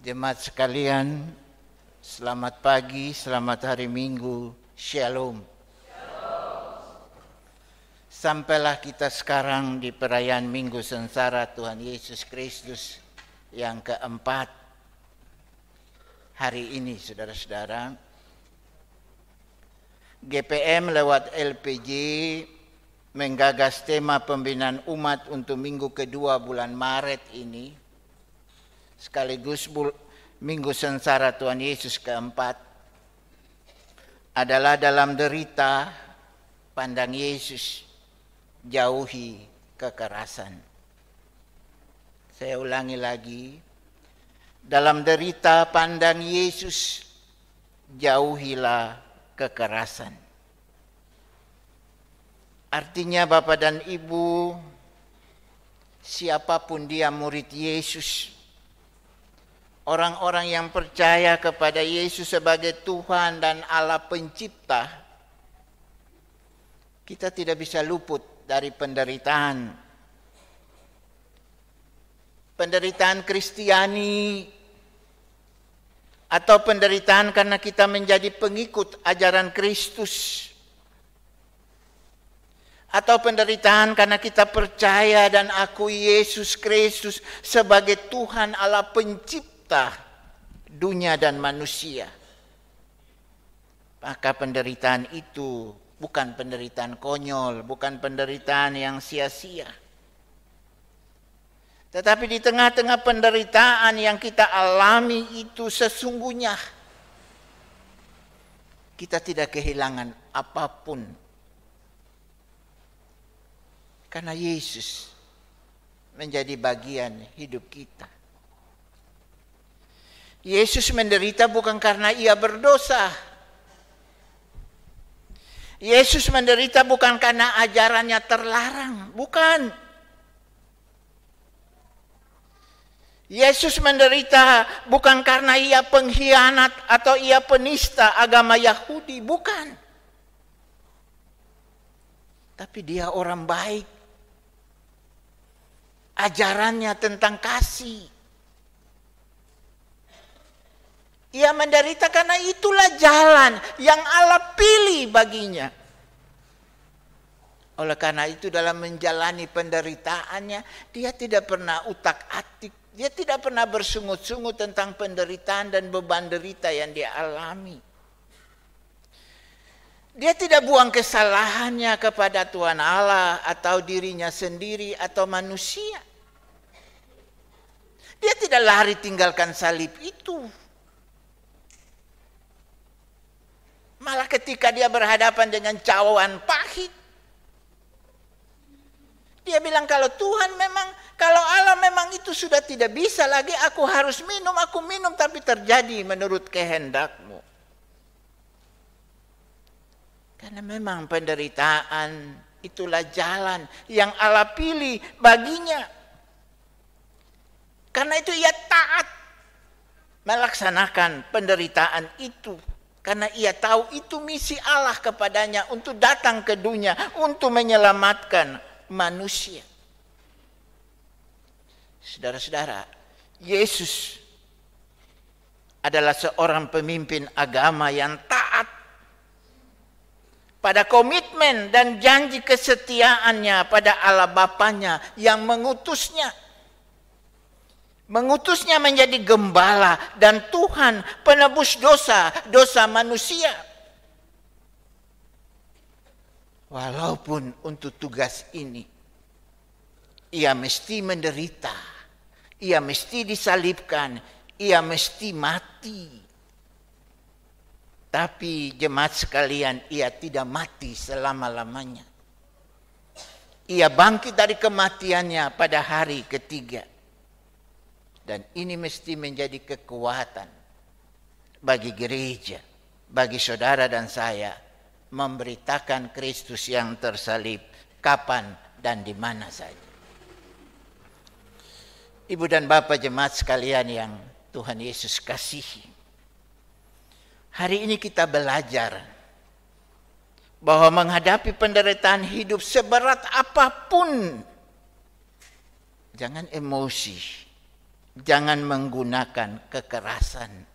Jemaat sekalian, selamat pagi, selamat hari Minggu, Shalom. Sampailah kita sekarang di perayaan Minggu Sengsara Tuhan Yesus Kristus yang keempat hari ini, saudara-saudara. GPM lewat LPG menggagas tema pembinaan umat untuk minggu kedua bulan Maret ini sekaligus minggu sengsara Tuhan Yesus keempat adalah dalam derita pandang Yesus jauhi kekerasan. Saya ulangi lagi, dalam derita pandang Yesus jauhilah kekerasan. Artinya Bapak dan Ibu, siapapun dia murid Yesus, orang-orang yang percaya kepada Yesus sebagai Tuhan dan Allah pencipta, kita tidak bisa luput dari penderitaan. Penderitaan Kristiani atau penderitaan karena kita menjadi pengikut ajaran Kristus atau penderitaan karena kita percaya dan akui Yesus Kristus sebagai Tuhan Allah pencipta pencipta dunia dan manusia. Maka penderitaan itu bukan penderitaan konyol, bukan penderitaan yang sia-sia. Tetapi di tengah-tengah penderitaan yang kita alami itu sesungguhnya kita tidak kehilangan apapun. Karena Yesus menjadi bagian hidup kita. Yesus menderita bukan karena ia berdosa. Yesus menderita bukan karena ajarannya terlarang, bukan. Yesus menderita bukan karena ia pengkhianat atau ia penista agama Yahudi, bukan. Tapi dia orang baik. Ajarannya tentang kasih Ia menderita karena itulah jalan yang Allah pilih baginya. Oleh karena itu dalam menjalani penderitaannya, dia tidak pernah utak-atik, dia tidak pernah bersungut-sungut tentang penderitaan dan beban derita yang dia alami. Dia tidak buang kesalahannya kepada Tuhan Allah atau dirinya sendiri atau manusia. Dia tidak lari tinggalkan salib itu. Malah ketika dia berhadapan dengan cawan pahit, dia bilang kalau Tuhan memang, kalau Allah memang itu sudah tidak bisa lagi, aku harus minum, aku minum tapi terjadi menurut kehendakmu. Karena memang penderitaan itulah jalan yang Allah pilih baginya. Karena itu ia taat melaksanakan penderitaan itu. Karena ia tahu itu misi Allah kepadanya untuk datang ke dunia, untuk menyelamatkan manusia. Saudara-saudara, Yesus adalah seorang pemimpin agama yang taat pada komitmen dan janji kesetiaannya pada Allah Bapaknya yang mengutusnya mengutusnya menjadi gembala dan Tuhan penebus dosa, dosa manusia. Walaupun untuk tugas ini ia mesti menderita, ia mesti disalibkan, ia mesti mati. Tapi jemaat sekalian, ia tidak mati selama-lamanya. Ia bangkit dari kematiannya pada hari ketiga. Dan ini mesti menjadi kekuatan bagi gereja, bagi saudara dan saya memberitakan Kristus yang tersalib kapan dan di mana saja. Ibu dan Bapak jemaat sekalian yang Tuhan Yesus kasihi. Hari ini kita belajar bahwa menghadapi penderitaan hidup seberat apapun jangan emosi jangan menggunakan kekerasan.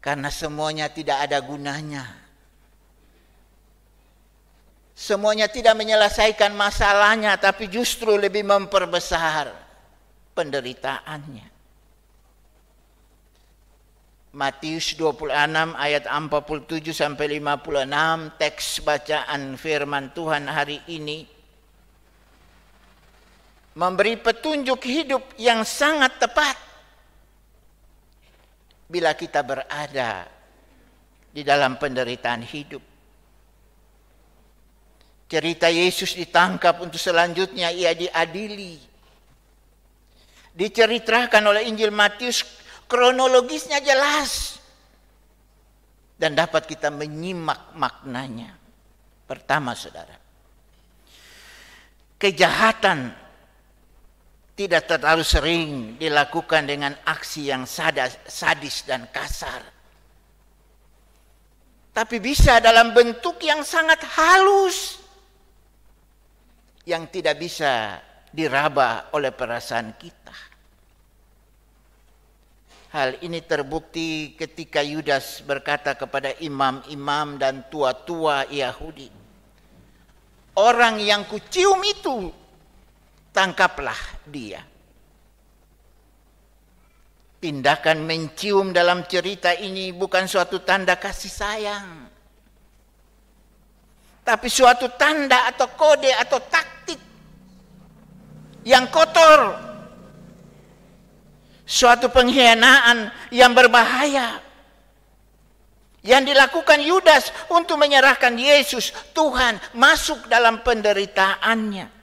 Karena semuanya tidak ada gunanya. Semuanya tidak menyelesaikan masalahnya, tapi justru lebih memperbesar penderitaannya. Matius 26 ayat 47 sampai 56 teks bacaan firman Tuhan hari ini memberi petunjuk hidup yang sangat tepat bila kita berada di dalam penderitaan hidup. Cerita Yesus ditangkap untuk selanjutnya ia diadili. Diceritakan oleh Injil Matius kronologisnya jelas dan dapat kita menyimak maknanya. Pertama, saudara, kejahatan tidak terlalu sering dilakukan dengan aksi yang sadas, sadis dan kasar. Tapi bisa dalam bentuk yang sangat halus. Yang tidak bisa diraba oleh perasaan kita. Hal ini terbukti ketika Yudas berkata kepada imam-imam dan tua-tua Yahudi. Orang yang kucium itu tangkaplah dia. Tindakan mencium dalam cerita ini bukan suatu tanda kasih sayang. Tapi suatu tanda atau kode atau taktik yang kotor. Suatu pengkhianaan yang berbahaya. Yang dilakukan Yudas untuk menyerahkan Yesus, Tuhan, masuk dalam penderitaannya.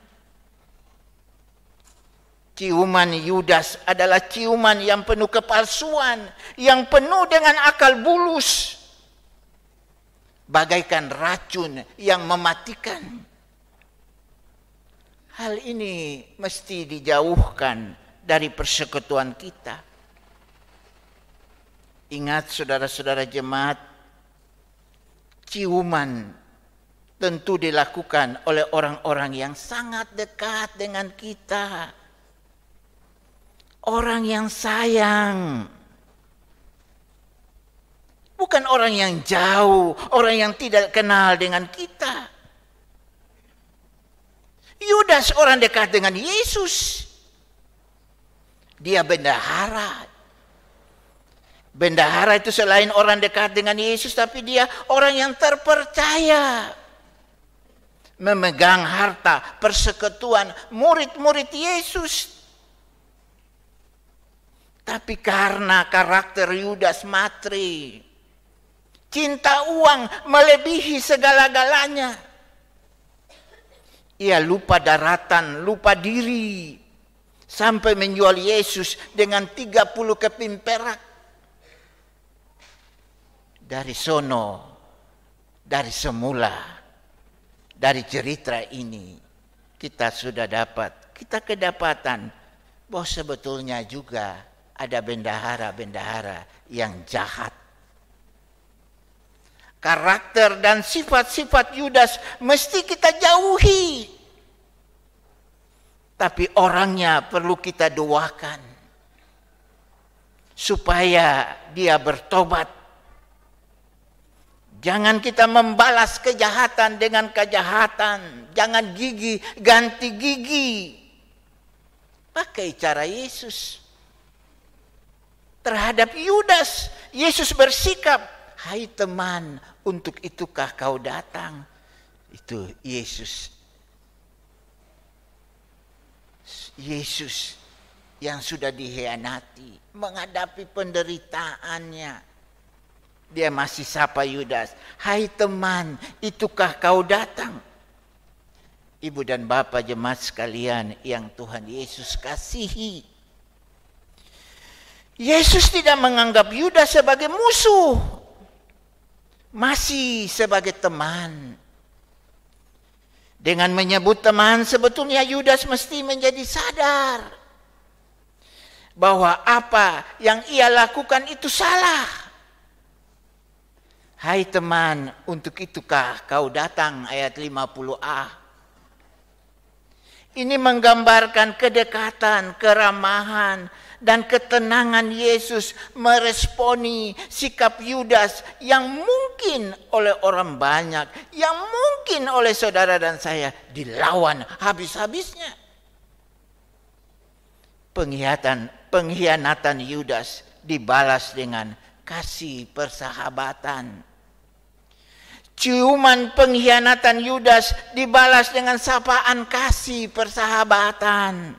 Ciuman Yudas adalah ciuman yang penuh kepalsuan, yang penuh dengan akal bulus. Bagaikan racun yang mematikan. Hal ini mesti dijauhkan dari persekutuan kita. Ingat saudara-saudara jemaat, ciuman tentu dilakukan oleh orang-orang yang sangat dekat dengan kita orang yang sayang. Bukan orang yang jauh, orang yang tidak kenal dengan kita. Yudas orang dekat dengan Yesus. Dia bendahara. Bendahara itu selain orang dekat dengan Yesus, tapi dia orang yang terpercaya. Memegang harta persekutuan murid-murid Yesus tapi karena karakter Yudas matri, cinta uang melebihi segala-galanya. Ia lupa daratan, lupa diri, sampai menjual Yesus dengan 30 keping perak. Dari sono, dari semula, dari cerita ini, kita sudah dapat, kita kedapatan bahwa sebetulnya juga ada bendahara-bendahara yang jahat. Karakter dan sifat-sifat Yudas mesti kita jauhi. Tapi orangnya perlu kita doakan. Supaya dia bertobat. Jangan kita membalas kejahatan dengan kejahatan. Jangan gigi ganti gigi. Pakai cara Yesus terhadap Yudas. Yesus bersikap, hai teman, untuk itukah kau datang? Itu Yesus. Yesus yang sudah dihianati, menghadapi penderitaannya. Dia masih sapa Yudas, hai teman, itukah kau datang? Ibu dan Bapak jemaat sekalian yang Tuhan Yesus kasihi. Yesus tidak menganggap Yudas sebagai musuh, masih sebagai teman. Dengan menyebut teman, sebetulnya Yudas mesti menjadi sadar bahwa apa yang ia lakukan itu salah. Hai teman, untuk itukah kau datang ayat 50a? Ini menggambarkan kedekatan, keramahan, dan ketenangan Yesus meresponi sikap Yudas yang mungkin oleh orang banyak, yang mungkin oleh saudara dan saya dilawan habis-habisnya. Pengkhianatan, pengkhianatan Yudas dibalas dengan kasih persahabatan. Ciuman pengkhianatan Yudas dibalas dengan sapaan kasih persahabatan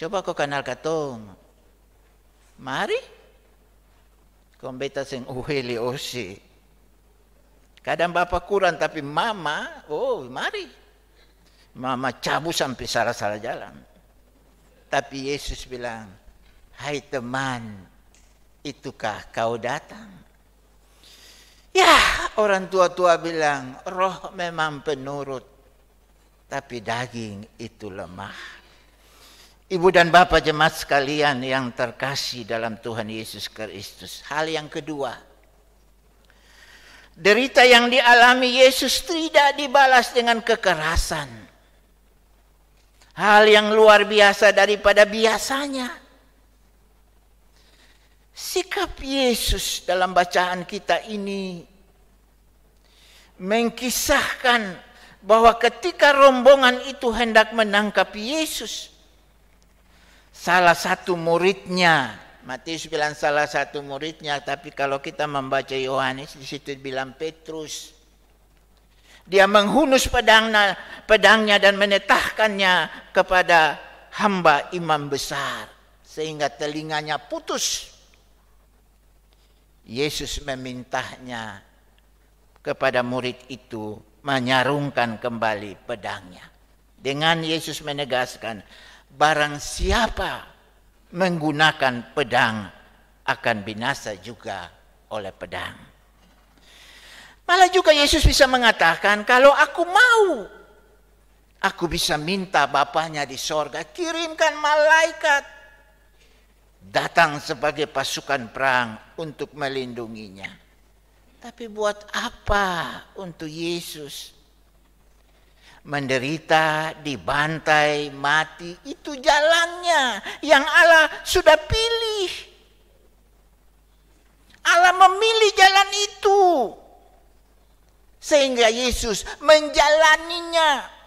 Coba kau kenal katong. Mari. Kau beta sing uheli osi. Kadang bapa kurang tapi mama, oh mari. Mama cabut sampai salah-salah jalan. Tapi Yesus bilang, hai teman, itukah kau datang? Ya, orang tua-tua bilang, roh memang penurut, tapi daging itu lemah. Ibu dan Bapak jemaat sekalian yang terkasih dalam Tuhan Yesus Kristus. Hal yang kedua, derita yang dialami Yesus tidak dibalas dengan kekerasan. Hal yang luar biasa daripada biasanya. Sikap Yesus dalam bacaan kita ini mengkisahkan bahwa ketika rombongan itu hendak menangkap Yesus, salah satu muridnya. Matius bilang salah satu muridnya, tapi kalau kita membaca Yohanes di situ bilang Petrus. Dia menghunus pedangnya, pedangnya dan menetahkannya kepada hamba imam besar sehingga telinganya putus. Yesus memintanya kepada murid itu menyarungkan kembali pedangnya. Dengan Yesus menegaskan, barang siapa menggunakan pedang akan binasa juga oleh pedang. Malah juga Yesus bisa mengatakan, kalau aku mau, aku bisa minta Bapaknya di sorga, kirimkan malaikat. Datang sebagai pasukan perang untuk melindunginya. Tapi buat apa untuk Yesus menderita, dibantai, mati. Itu jalannya yang Allah sudah pilih. Allah memilih jalan itu. Sehingga Yesus menjalaninya.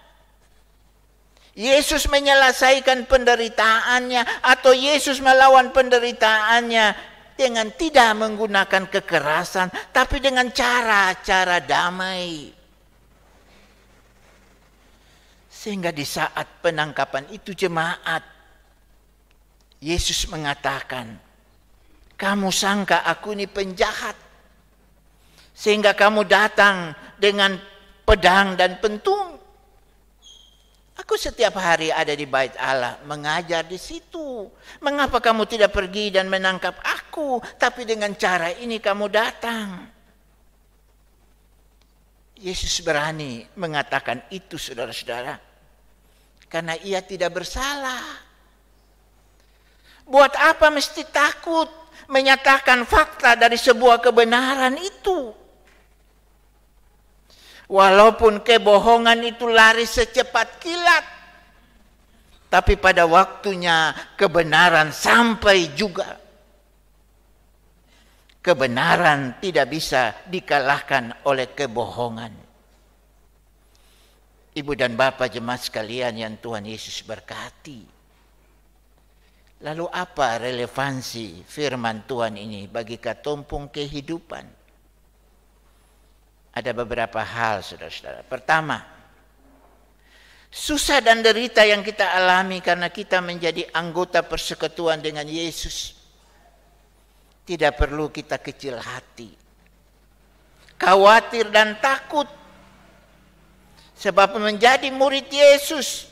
Yesus menyelesaikan penderitaannya atau Yesus melawan penderitaannya dengan tidak menggunakan kekerasan tapi dengan cara-cara damai. Sehingga di saat penangkapan itu jemaat, Yesus mengatakan, kamu sangka aku ini penjahat. Sehingga kamu datang dengan pedang dan pentung. Aku setiap hari ada di bait Allah, mengajar di situ. Mengapa kamu tidak pergi dan menangkap aku, tapi dengan cara ini kamu datang? Yesus berani mengatakan itu, saudara-saudara karena ia tidak bersalah. Buat apa mesti takut menyatakan fakta dari sebuah kebenaran itu? Walaupun kebohongan itu lari secepat kilat, tapi pada waktunya kebenaran sampai juga. Kebenaran tidak bisa dikalahkan oleh kebohongan. Ibu dan Bapak jemaat sekalian yang Tuhan Yesus berkati. Lalu apa relevansi firman Tuhan ini bagi katumpung kehidupan? Ada beberapa hal saudara-saudara. Pertama, susah dan derita yang kita alami karena kita menjadi anggota persekutuan dengan Yesus. Tidak perlu kita kecil hati. Khawatir dan takut Sebab menjadi murid Yesus,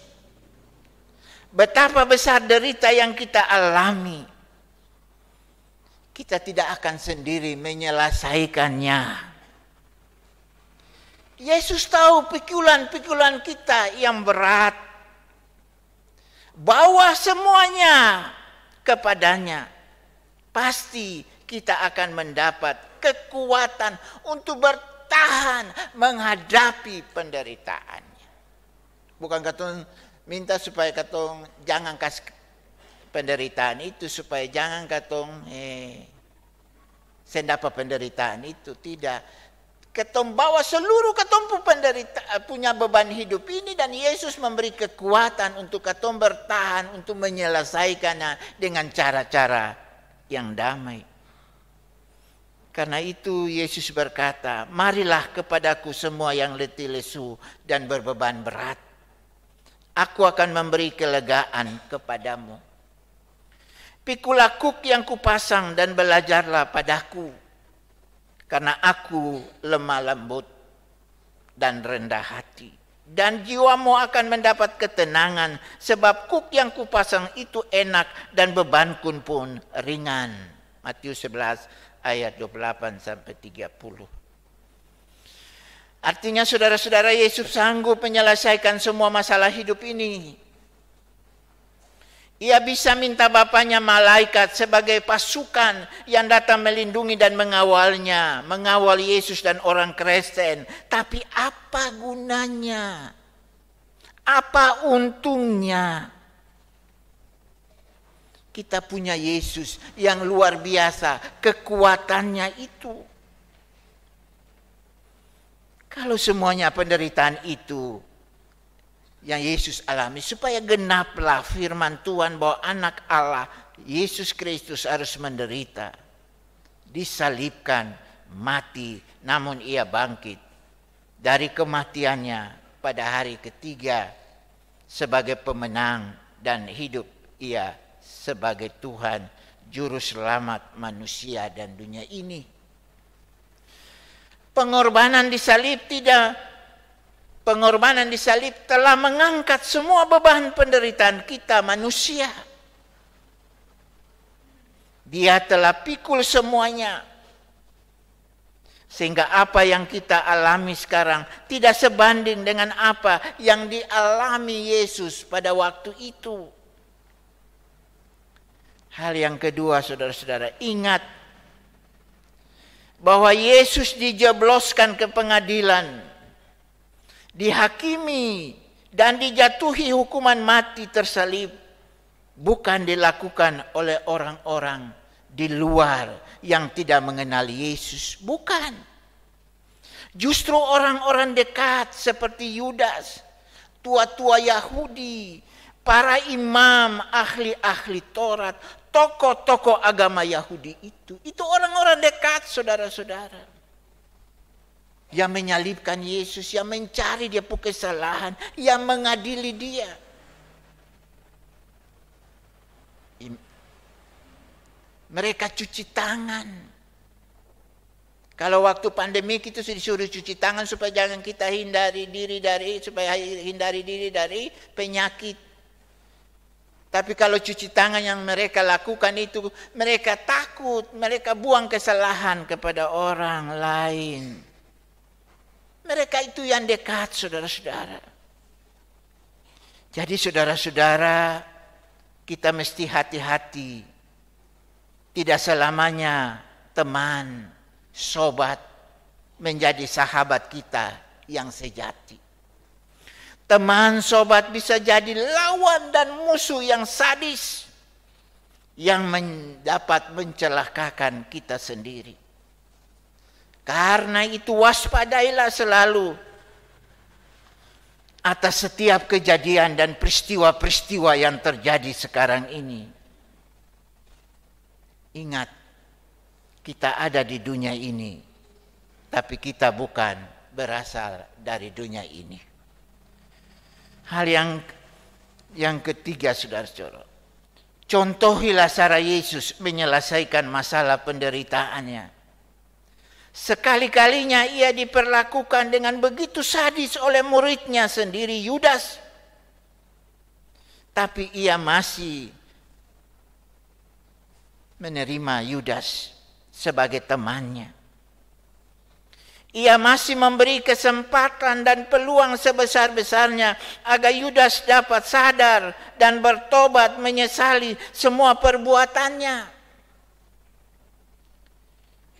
betapa besar derita yang kita alami. Kita tidak akan sendiri menyelesaikannya. Yesus tahu pikulan-pikulan kita yang berat. Bawa semuanya kepadanya. Pasti kita akan mendapat kekuatan untuk bertahan bertahan menghadapi penderitaannya. Bukan katong minta supaya katong jangan kasih penderitaan itu supaya jangan katong eh, sendapa penderitaan itu tidak ketong bawa seluruh ketong penderita, eh, punya beban hidup ini dan Yesus memberi kekuatan untuk ketong bertahan untuk menyelesaikannya dengan cara-cara yang damai. Karena itu Yesus berkata, marilah kepadaku semua yang letih lesu dan berbeban berat. Aku akan memberi kelegaan kepadamu. Pikulah kuk yang kupasang dan belajarlah padaku. Karena aku lemah lembut dan rendah hati. Dan jiwamu akan mendapat ketenangan sebab kuk yang kupasang itu enak dan beban pun ringan. Matius 11 ayat 28 sampai 30. Artinya saudara-saudara Yesus sanggup menyelesaikan semua masalah hidup ini. Ia bisa minta bapaknya malaikat sebagai pasukan yang datang melindungi dan mengawalnya, mengawal Yesus dan orang Kristen. Tapi apa gunanya? Apa untungnya? Kita punya Yesus yang luar biasa, kekuatannya itu. Kalau semuanya penderitaan itu yang Yesus alami, supaya genaplah firman Tuhan bahwa anak Allah, Yesus Kristus harus menderita, disalibkan, mati, namun ia bangkit dari kematiannya pada hari ketiga sebagai pemenang dan hidup ia sebagai Tuhan, Juru Selamat manusia dan dunia ini. Pengorbanan di salib tidak, pengorbanan di salib telah mengangkat semua beban penderitaan kita manusia. Dia telah pikul semuanya. Sehingga apa yang kita alami sekarang tidak sebanding dengan apa yang dialami Yesus pada waktu itu. Hal yang kedua saudara-saudara, ingat bahwa Yesus dijebloskan ke pengadilan, dihakimi dan dijatuhi hukuman mati tersalib bukan dilakukan oleh orang-orang di luar yang tidak mengenali Yesus, bukan. Justru orang-orang dekat seperti Yudas, tua-tua Yahudi, para imam, ahli-ahli Taurat, tokoh-tokoh agama Yahudi itu, itu orang-orang dekat saudara-saudara. Yang menyalibkan Yesus, yang mencari dia pun kesalahan, yang mengadili dia. Mereka cuci tangan. Kalau waktu pandemi kita sudah disuruh cuci tangan supaya jangan kita hindari diri dari supaya hindari diri dari penyakit tapi kalau cuci tangan yang mereka lakukan itu, mereka takut, mereka buang kesalahan kepada orang lain. Mereka itu yang dekat, saudara-saudara. Jadi saudara-saudara, kita mesti hati-hati. Tidak selamanya teman, sobat menjadi sahabat kita yang sejati. Teman sobat bisa jadi lawan dan musuh yang sadis yang dapat mencelakakan kita sendiri. Karena itu waspadailah selalu atas setiap kejadian dan peristiwa-peristiwa yang terjadi sekarang ini. Ingat, kita ada di dunia ini, tapi kita bukan berasal dari dunia ini. Hal yang yang ketiga saudara-saudara. Contohilah cara Yesus menyelesaikan masalah penderitaannya. Sekali-kalinya ia diperlakukan dengan begitu sadis oleh muridnya sendiri Yudas. Tapi ia masih menerima Yudas sebagai temannya. Ia masih memberi kesempatan dan peluang sebesar-besarnya agar Yudas dapat sadar dan bertobat menyesali semua perbuatannya.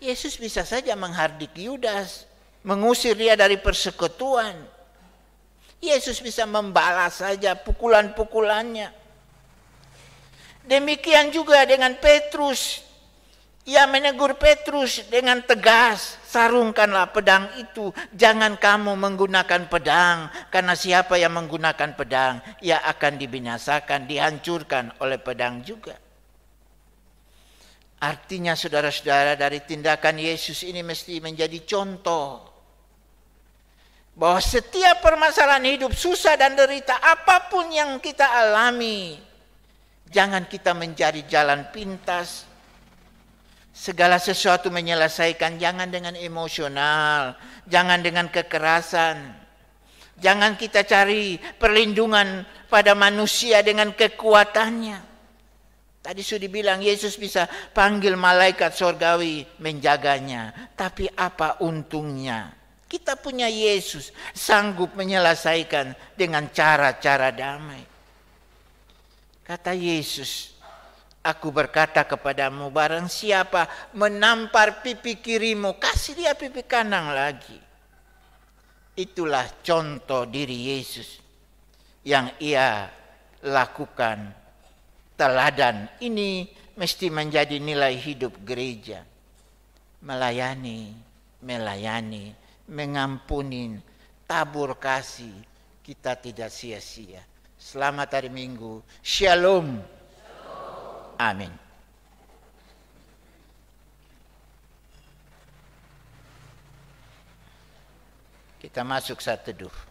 Yesus bisa saja menghardik Yudas, mengusir dia dari persekutuan. Yesus bisa membalas saja pukulan-pukulannya. Demikian juga dengan Petrus, ia menegur Petrus dengan tegas, sarungkanlah pedang itu, jangan kamu menggunakan pedang, karena siapa yang menggunakan pedang, ia akan dibinasakan, dihancurkan oleh pedang juga. Artinya saudara-saudara dari tindakan Yesus ini mesti menjadi contoh bahwa setiap permasalahan hidup susah dan derita apapun yang kita alami jangan kita mencari jalan pintas Segala sesuatu menyelesaikan jangan dengan emosional, jangan dengan kekerasan. Jangan kita cari perlindungan pada manusia dengan kekuatannya. Tadi sudah dibilang Yesus bisa panggil malaikat sorgawi menjaganya. Tapi apa untungnya? Kita punya Yesus sanggup menyelesaikan dengan cara-cara damai. Kata Yesus, Aku berkata kepadamu, barang siapa menampar pipi kirimu, kasih dia pipi kanan lagi. Itulah contoh diri Yesus yang ia lakukan. Teladan ini mesti menjadi nilai hidup gereja. Melayani, melayani, mengampuni, tabur kasih. Kita tidak sia-sia. Selamat hari Minggu. Shalom. Amin. Kita masuk saat teduh.